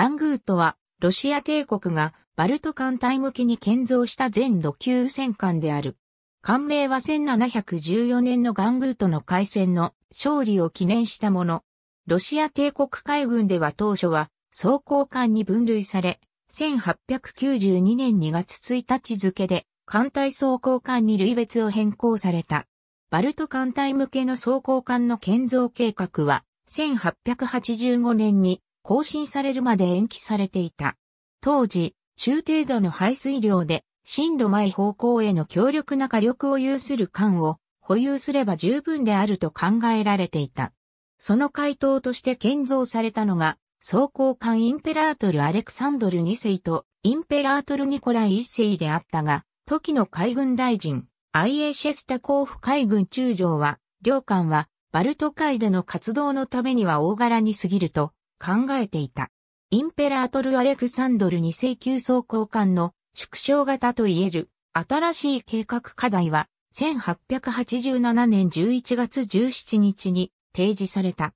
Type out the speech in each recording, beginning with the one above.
バングートは、ロシア帝国がバルト艦隊向きに建造した全土級戦艦である。艦名は1714年のガングートの海戦の勝利を記念したもの。ロシア帝国海軍では当初は装甲艦に分類され、1892年2月1日付で艦隊装甲艦に類別を変更された。バルト艦隊向けの装甲艦の建造計画は1885年に更新されるまで延期されていた。当時、中程度の排水量で、震度前方向への強力な火力を有する艦を保有すれば十分であると考えられていた。その回答として建造されたのが、装甲艦インペラートルアレクサンドル2世とインペラートルニコライ1世であったが、時の海軍大臣、i h シェスタコーフ海軍中将は、両艦は、バルト海での活動のためには大柄に過ぎると、考えていた。インペラートル・アレクサンドル2世級装甲艦の縮小型といえる新しい計画課題は1887年11月17日に提示された。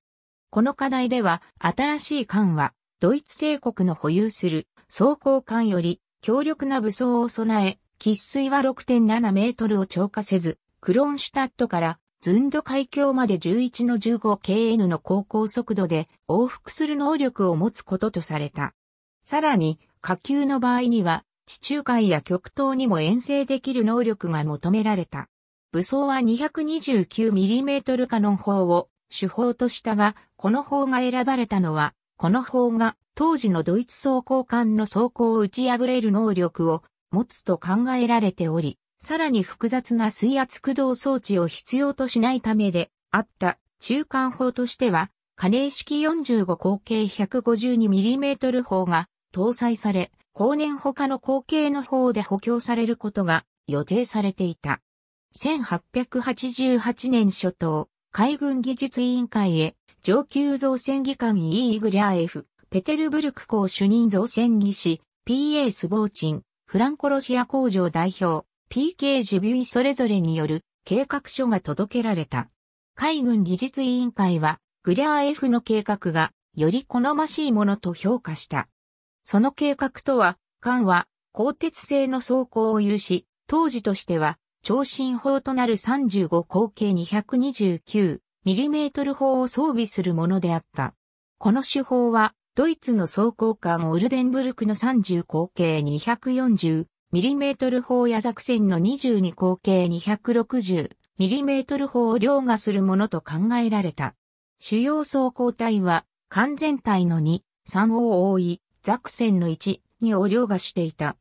この課題では新しい艦はドイツ帝国の保有する装甲艦より強力な武装を備え、喫水は6.7メートルを超過せず、クローンシュタットからズンド海峡まで11の 15kn の航行速度で往復する能力を持つこととされた。さらに、火球の場合には、地中海や極東にも遠征できる能力が求められた。武装は 229mm カノン砲を手法としたが、この砲が選ばれたのは、この砲が当時のドイツ装甲艦の装甲を打ち破れる能力を持つと考えられており、さらに複雑な水圧駆動装置を必要としないためであった中間砲としては、加齢式45口径 152mm 砲が搭載され、後年他の口径の砲で補強されることが予定されていた。1888年初頭、海軍技術委員会へ上級造船技官イーグリャー F、ペテルブルク港主任造船技師、PA スボーチン、フランコロシア工場代表、PK ジュビュイそれぞれによる計画書が届けられた。海軍技術委員会は、グリャー F の計画がより好ましいものと評価した。その計画とは、艦は鋼鉄製の装甲を有し、当時としては長身砲となる35口径 229mm 砲を装備するものであった。この手法は、ドイツの装甲艦オルデンブルクの30口径240ミリメートル砲や作戦の22口径260ミリメートル砲を凌駕するものと考えられた。主要装甲体は完全体の2、3を覆い、ザクセンの1、にを凌駕していた。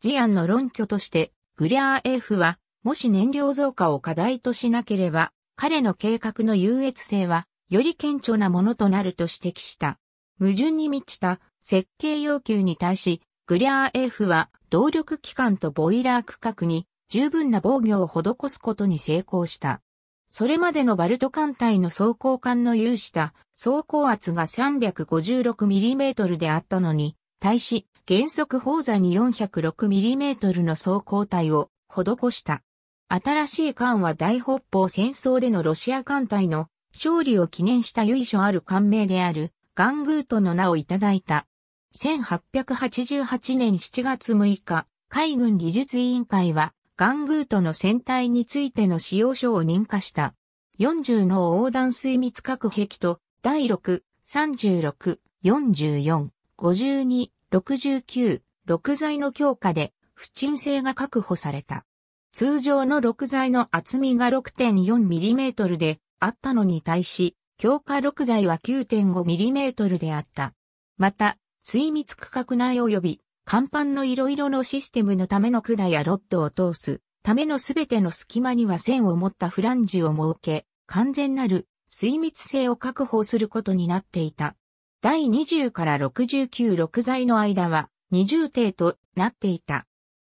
事案の論拠として、グリャー F は、もし燃料増加を課題としなければ、彼の計画の優越性は、より顕著なものとなると指摘した。矛盾に満ちた設計要求に対し、グリャー F は動力機関とボイラー区画に十分な防御を施すことに成功した。それまでのバルト艦隊の装甲艦の有した装甲圧が 356mm であったのに、対し原則砲座に 406mm の装甲体を施した。新しい艦は大北方戦争でのロシア艦隊の勝利を記念した由緒ある艦名であるガングートの名をいただいた。1888年7月6日、海軍技術委員会は、ガングートの船体についての使用書を認可した。40の横断水密隔壁と、第6、36、44、52、69、6材の強化で、不沈性が確保された。通常の6材の厚みが 6.4mm であったのに対し、強化6材は 9.5mm であった。また、水密区画内及び、甲板のいろいろのシステムのための管やロッドを通す、ためのすべての隙間には線を持ったフランジを設け、完全なる水密性を確保することになっていた。第20から69、6材の間は20艇となっていた。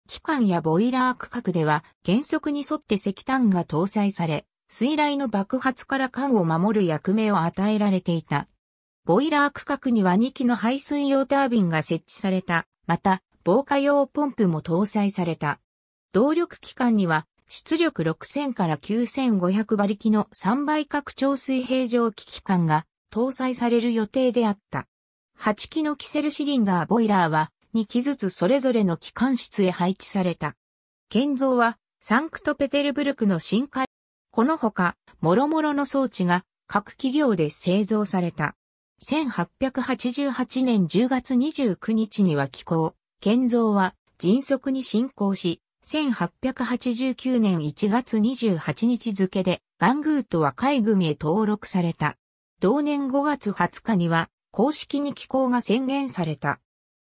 機関やボイラー区画では原則に沿って石炭が搭載され、水雷の爆発から艦を守る役目を与えられていた。ボイラー区画には2機の排水用タービンが設置された。また、防火用ポンプも搭載された。動力機関には、出力6000から9500馬力の3倍拡張水平上機機関が搭載される予定であった。8機のキセルシリンダーボイラーは2機ずつそれぞれの機関室へ配置された。建造はサンクトペテルブルクの深海。このほか、諸々の装置が各企業で製造された。1888年10月29日には寄港、建造は迅速に進行し、1889年1月28日付で、ガングートは海軍へ登録された。同年5月20日には、公式に寄港が宣言された。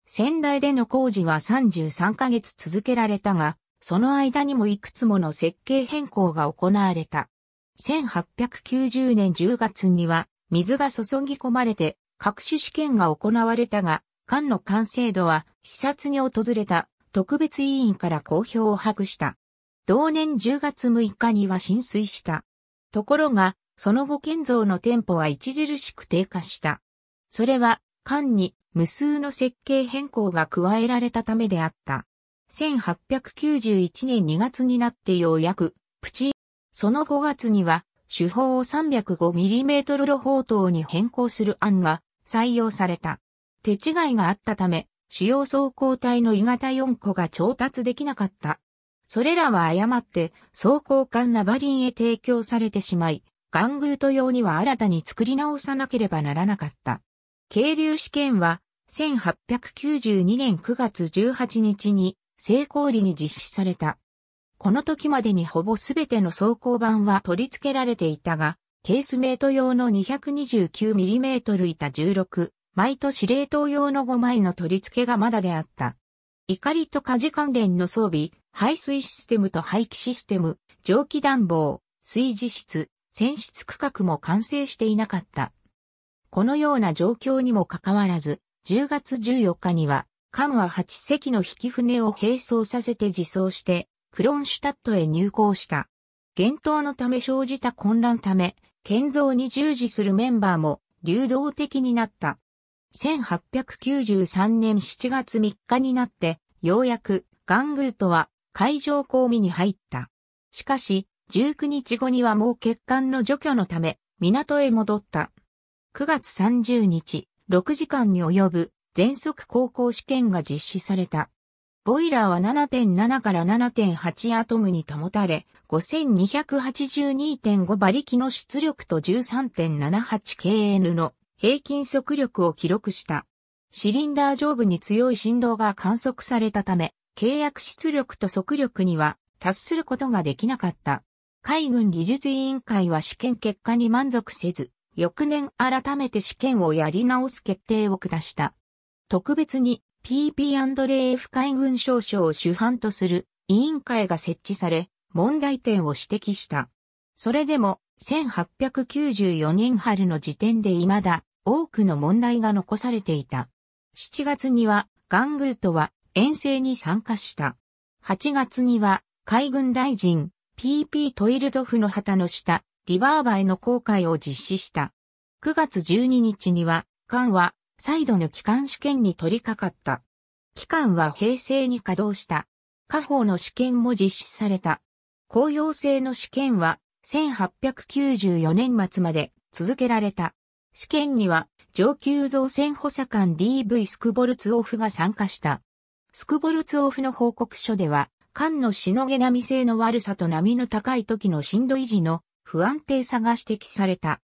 仙台での工事は33ヶ月続けられたが、その間にもいくつもの設計変更が行われた。1890年10月には、水が注ぎ込まれて各種試験が行われたが、艦の完成度は視察に訪れた特別委員から好評を博した。同年10月6日には浸水した。ところが、その後建造の店舗は著しく低下した。それは、艦に無数の設計変更が加えられたためであった。1891年2月になってようやく、プチ、その5月には、手法を 305mm の砲塔に変更する案が採用された。手違いがあったため、主要装甲隊の鋳型4個が調達できなかった。それらは誤って装甲艦ナバリンへ提供されてしまい、ガングート用には新たに作り直さなければならなかった。渓流試験は1892年9月18日に成功裏に実施された。この時までにほぼすべての装甲板は取り付けられていたが、ケースメイト用の 229mm 板16毎年司令塔用の5枚の取り付けがまだであった。怒りと火事関連の装備、排水システムと排気システム、蒸気暖房、水事室、船室区画も完成していなかった。このような状況にもかかわらず、10月14日には、艦は8隻の引き船を並走させて自走して、クロンシュタットへ入港した。厳冬のため生じた混乱ため、建造に従事するメンバーも流動的になった。1893年7月3日になって、ようやくガングートは海上公務に入った。しかし、19日後にはもう欠陥の除去のため、港へ戻った。9月30日、6時間に及ぶ全速航行試験が実施された。ボイラーは7.7から7.8アトムに保たれ、5282.5馬力の出力と 13.78kN の平均速力を記録した。シリンダー上部に強い振動が観測されたため、契約出力と速力には達することができなかった。海軍技術委員会は試験結果に満足せず、翌年改めて試験をやり直す決定を下した。特別に PP&AF 海軍少将を主犯とする委員会が設置され、問題点を指摘した。それでも、1894年春の時点で未だ多くの問題が残されていた。7月には、ガングートは遠征に参加した。8月には、海軍大臣、PP トイルドフの旗の下、リバーバへの航海を実施した。9月12日には、艦は再度の機関試験に取り掛かった。機関は平成に稼働した。家宝の試験も実施された。公用性の試験は1894年末まで続けられた。試験には上級造船補佐官 DV スクボルツオフが参加した。スクボルツオフの報告書では、艦のしのげ波性の悪さと波の高い時の震度維持の不安定さが指摘された。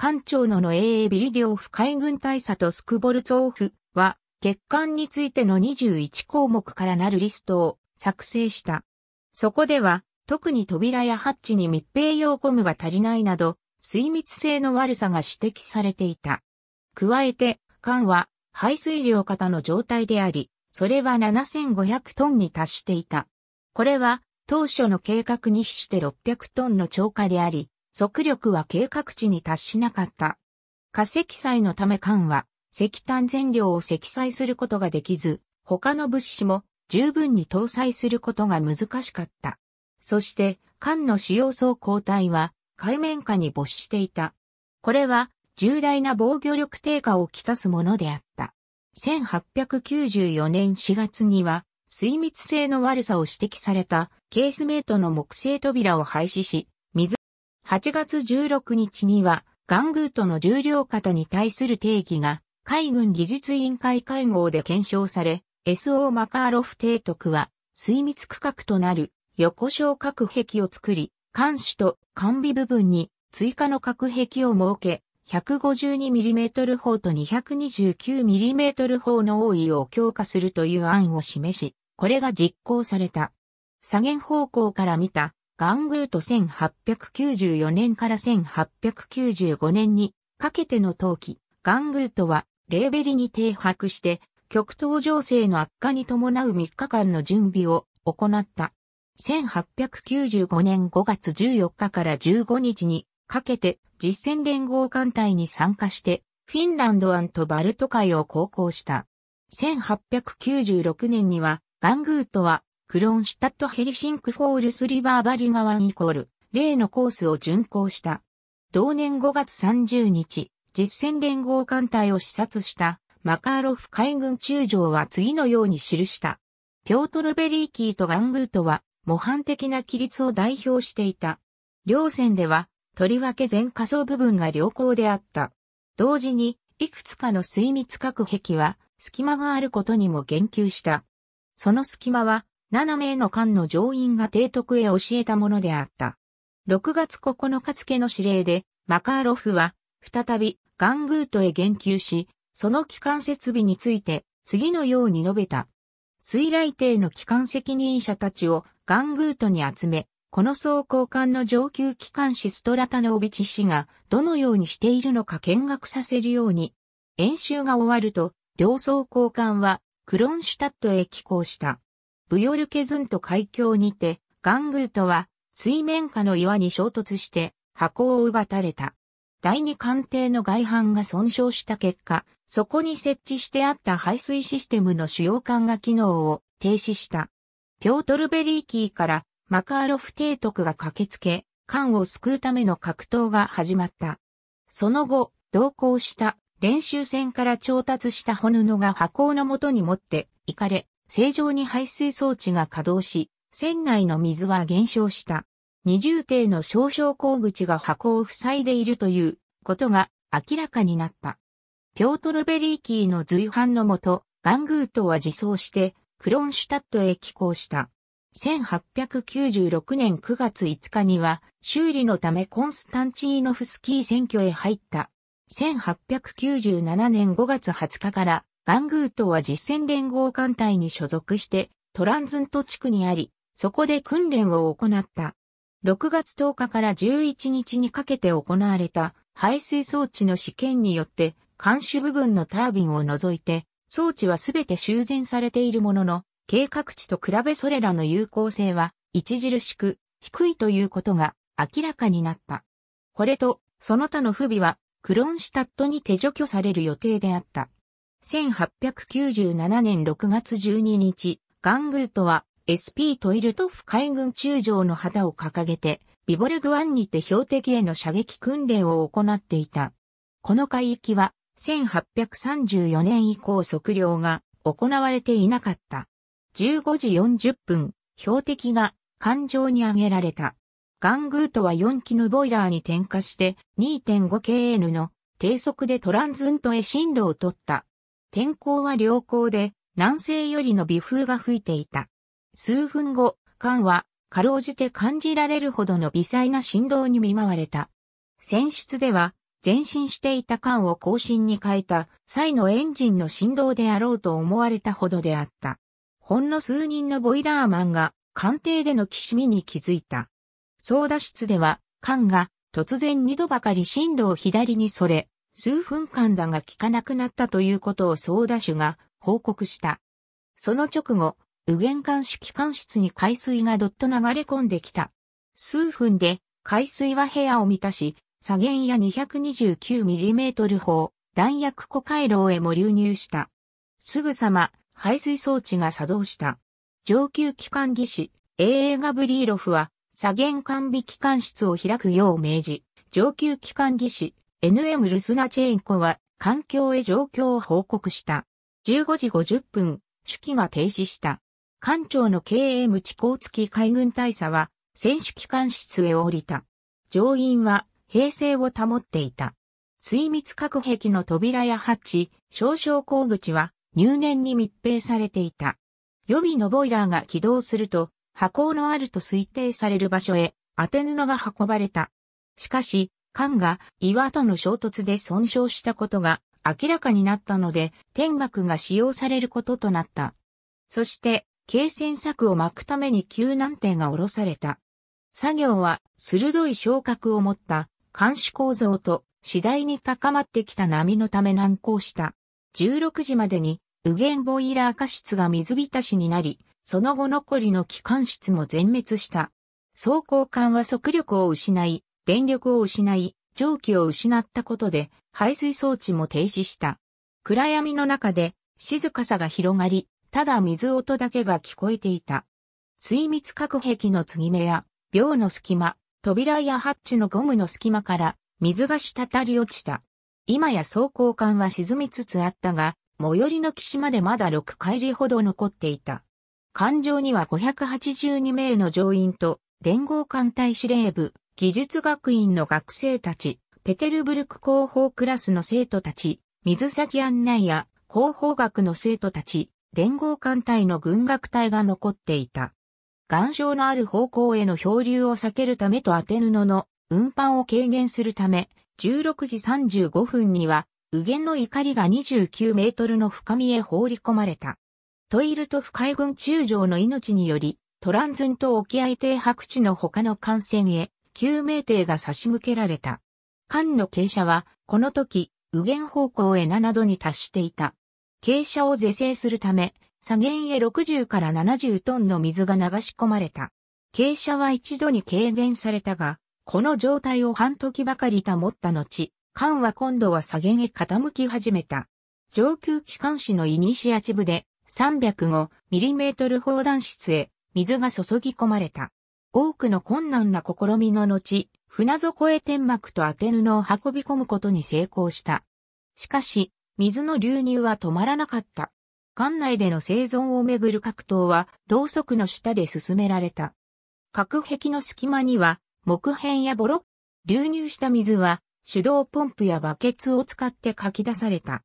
艦長のの AAB 両府海軍大佐とスクボルツオフは、欠陥についての21項目からなるリストを作成した。そこでは、特に扉やハッチに密閉用ゴムが足りないなど、水密性の悪さが指摘されていた。加えて、艦は排水量型の状態であり、それは7500トンに達していた。これは当初の計画に比して600トンの超過であり、速力は計画値に達しなかった。化石祭のため缶は石炭燃料を積載することができず、他の物資も十分に搭載することが難しかった。そして、艦の主要装甲体は海面下に没していた。これは重大な防御力低下をきたすものであった。1894年4月には、水密性の悪さを指摘されたケースメイトの木製扉を廃止し、8月16日には、ガングートの重量型に対する定義が、海軍技術委員会会合で検証され、SO マカーロフ提督は、水密区画となる横小核壁を作り、艦首と艦尾部分に追加の核壁を設け、152mm 砲と 229mm 砲の多いを強化するという案を示し、これが実行された。左舷方向から見たガングート1894年から1895年にかけての冬季、ガングートはレーベリに停泊して極東情勢の悪化に伴う3日間の準備を行った。1895年5月14日から15日にかけて実戦連合艦隊に参加してフィンランド湾とバルト海を航行した。1896年にはガングートはクロンシュタットヘリシンクフォールスリバーバリ川イコール、例のコースを巡行した。同年5月30日、実戦連合艦隊を視察したマカーロフ海軍中将は次のように記した。ピョートル・ベリーキーとガングートは模範的な規律を代表していた。両線では、とりわけ全仮想部分が良好であった。同時に、いくつかの水密隔壁は、隙間があることにも言及した。その隙間は、7名の官の上院が提督へ教えたものであった。6月9日付の指令で、マカーロフは、再び、ガングートへ言及し、その機関設備について、次のように述べた。水雷艇の機関責任者たちをガングートに集め、この総交艦の上級機関士ストラタノービチ氏がどのようにしているのか見学させるように、演習が終わると、両総交艦はクロンシュタットへ寄港した。ブヨルケズント海峡にて、ガングートは水面下の岩に衝突して箱をうがたれた。第二艦艇の外板が損傷した結果、そこに設置してあった排水システムの主要管が機能を停止した。ピョートルベリーキーからマカーロフ提督が駆けつけ、艦を救うための格闘が始まった。その後、同行した練習船から調達したヌノが箱の元に持って行かれ、正常に排水装置が稼働し、船内の水は減少した。二重艇の少々工口が箱を塞いでいるということが明らかになった。ピョートルベリーキーの随伴のもと、ガングートは自走してクロンシュタットへ寄港した。1896年9月5日には修理のためコンスタンチーノフスキー選挙へ入った。1897年5月20日からマングートは実戦連合艦隊に所属して、トランズント地区にあり、そこで訓練を行った。6月10日から11日にかけて行われた排水装置の試験によって、監視部分のタービンを除いて、装置はすべて修繕されているものの、計画値と比べそれらの有効性は著しく低いということが明らかになった。これと、その他の不備は、クロンシュタットに手除去される予定であった。1897年6月12日、ガングートは SP トイルトフ海軍中将の旗を掲げて、ビボルグ湾にて標的への射撃訓練を行っていた。この海域は1834年以降測量が行われていなかった。15時40分、標的が艦上に上げられた。ガングートは4機のボイラーに点火して 2.5kn の低速でトランズントへ進路を取った。天候は良好で、南西よりの微風が吹いていた。数分後、艦は、かろうじて感じられるほどの微細な振動に見舞われた。船室では、前進していた艦を後進に変えた際のエンジンの振動であろうと思われたほどであった。ほんの数人のボイラーマンが艦艇でのきしみに気づいた。操舵室では艦が突然二度ばかり振動を左にそれ、数分間だが効かなくなったということを総打手が報告した。その直後、右玄関主機関室に海水がどっと流れ込んできた。数分で海水は部屋を満たし、左玄や 229mm 砲、弾薬庫回廊へも流入した。すぐさま排水装置が作動した。上級機関技師、AA ガブリーロフは左玄管備機関室を開くよう命じ、上級機関技師、NM ルスナチェンコは環境へ状況を報告した。15時50分、手記が停止した。艦長の KM 地高付き海軍大佐は選手機関室へ降りた。乗員は平静を保っていた。水密隔壁の扉やハッチ、少々口口は入念に密閉されていた。予備のボイラーが起動すると、波のあると推定される場所へ、当て布が運ばれた。しかし、艦が岩との衝突で損傷したことが明らかになったので、天幕が使用されることとなった。そして、軽戦策を巻くために救難艇が下ろされた。作業は鋭い昇格を持った監視構造と次第に高まってきた波のため難航した。16時までに右舷ボイラー過失が水浸しになり、その後残りの機関室も全滅した。装甲艦は速力を失い、電力を失い、蒸気を失ったことで排水装置も停止した。暗闇の中で静かさが広がり、ただ水音だけが聞こえていた。水密隔壁の継ぎ目や、秒の隙間、扉やハッチのゴムの隙間から水が滴り落ちた。今や走行艦は沈みつつあったが、最寄りの岸までまだ6海里ほど残っていた。艦上には582名の乗員と連合艦隊司令部、技術学院の学生たち、ペテルブルク広報クラスの生徒たち、水先案内や広報学の生徒たち、連合艦隊の軍学隊が残っていた。岩礁のある方向への漂流を避けるためと当て布の運搬を軽減するため、16時35分には、右舷の怒りが29メートルの深みへ放り込まれた。トイルトフ海軍中将の命により、トランズント沖合停白地の他の艦船へ救命艇が差し向けられた。艦の傾斜は、この時、右舷方向へ7度に達していた。傾斜を是正するため、左舷へ60から70トンの水が流し込まれた。傾斜は一度に軽減されたが、この状態を半時ばかり保った後、艦は今度は左舷へ傾き始めた。上級機関士のイニシアチブで 305mm 砲弾室へ水が注ぎ込まれた。多くの困難な試みの後、船底へ天幕と当て布を運び込むことに成功した。しかし、水の流入は止まらなかった。艦内での生存をめぐる格闘は、ろうそくの下で進められた。隔壁の隙間には、木片やボロ流入した水は、手動ポンプやバケツを使ってかき出された。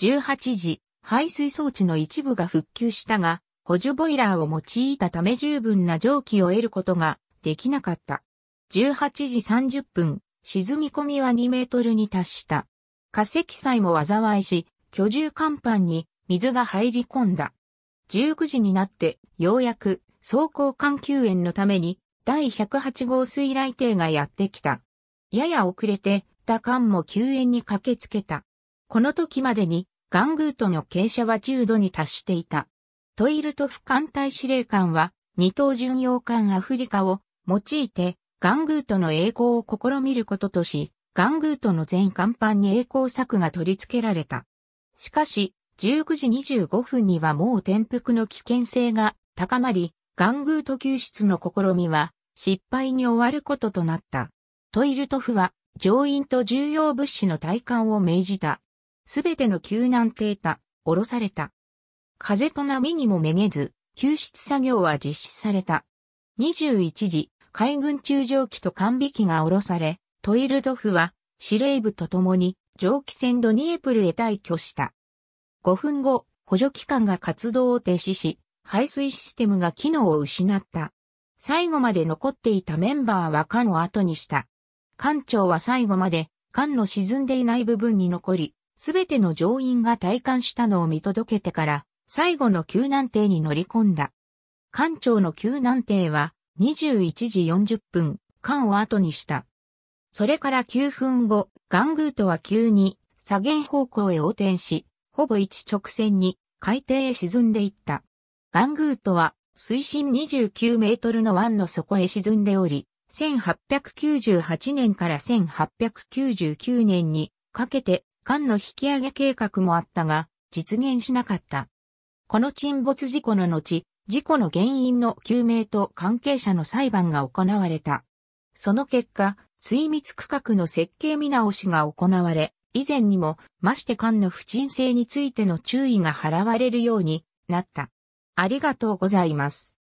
18時、排水装置の一部が復旧したが、補助ボイラーを用いたため十分な蒸気を得ることができなかった。18時30分、沈み込みは2メートルに達した。化石祭も災いし、居住甲板に水が入り込んだ。19時になってようやく走行環救援のために第108号水雷艇がやってきた。やや遅れて、ダカンも救援に駆けつけた。この時までに、ガングートの傾斜は10度に達していた。トイルトフ艦隊司令官は、二等巡洋艦アフリカを用いて、ガングートの栄光を試みることとし、ガングートの全艦板に栄光策が取り付けられた。しかし、19時25分にはもう転覆の危険性が高まり、ガングート救出の試みは失敗に終わることとなった。トイルトフは乗員と重要物資の体感を命じた。すべての救難艇た、降ろされた。風と波にもめげず、救出作業は実施された。21時、海軍中蒸機と艦尾機が下ろされ、トイルドフは司令部と共に蒸気船ドニエプルへ退去した。5分後、補助機関が活動を停止し、排水システムが機能を失った。最後まで残っていたメンバーは艦を後にした。艦長は最後まで艦の沈んでいない部分に残り、すべての乗員が体感したのを見届けてから、最後の救難艇に乗り込んだ。艦長の救難艇は21時40分、艦を後にした。それから9分後、ガングートは急に左舷方向へ横転し、ほぼ一直線に海底へ沈んでいった。ガングートは水深29メートルの湾の底へ沈んでおり、1898年から1899年にかけて艦の引き上げ計画もあったが、実現しなかった。この沈没事故の後、事故の原因の究明と関係者の裁判が行われた。その結果、水密区画の設計見直しが行われ、以前にも、まして間の不沈性についての注意が払われるようになった。ありがとうございます。